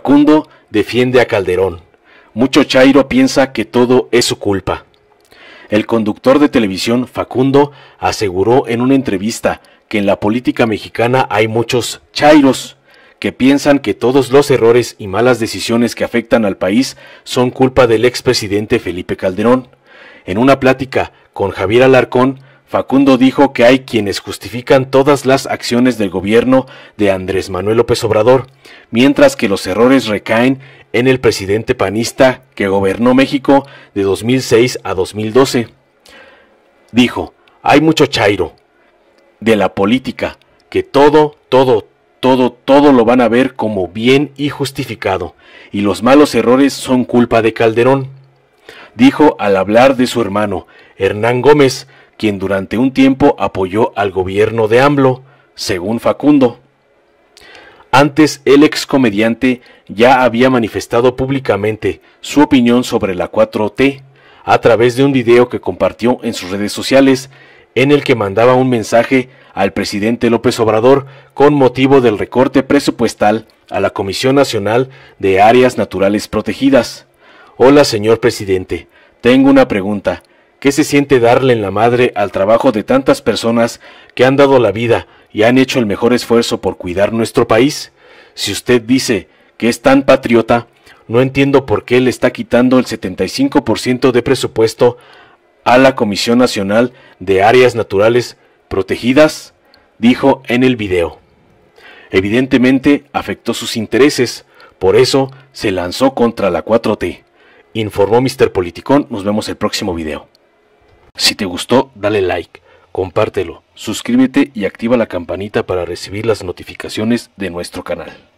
Facundo defiende a Calderón. Mucho Chairo piensa que todo es su culpa. El conductor de televisión Facundo aseguró en una entrevista que en la política mexicana hay muchos Chairos que piensan que todos los errores y malas decisiones que afectan al país son culpa del expresidente Felipe Calderón. En una plática con Javier Alarcón, Facundo dijo que hay quienes justifican todas las acciones del gobierno de Andrés Manuel López Obrador, mientras que los errores recaen en el presidente panista que gobernó México de 2006 a 2012. Dijo, hay mucho chairo de la política, que todo, todo, todo, todo lo van a ver como bien y justificado, y los malos errores son culpa de Calderón. Dijo al hablar de su hermano, Hernán Gómez, quien durante un tiempo apoyó al gobierno de AMLO, según Facundo. Antes, el ex comediante ya había manifestado públicamente su opinión sobre la 4T a través de un video que compartió en sus redes sociales en el que mandaba un mensaje al presidente López Obrador con motivo del recorte presupuestal a la Comisión Nacional de Áreas Naturales Protegidas. Hola, señor presidente. Tengo una pregunta. ¿Qué se siente darle en la madre al trabajo de tantas personas que han dado la vida y han hecho el mejor esfuerzo por cuidar nuestro país? Si usted dice que es tan patriota, no entiendo por qué le está quitando el 75% de presupuesto a la Comisión Nacional de Áreas Naturales Protegidas, dijo en el video. Evidentemente afectó sus intereses, por eso se lanzó contra la 4T. Informó Mr. Politicón, nos vemos el próximo video. Si te gustó, dale like, compártelo, suscríbete y activa la campanita para recibir las notificaciones de nuestro canal.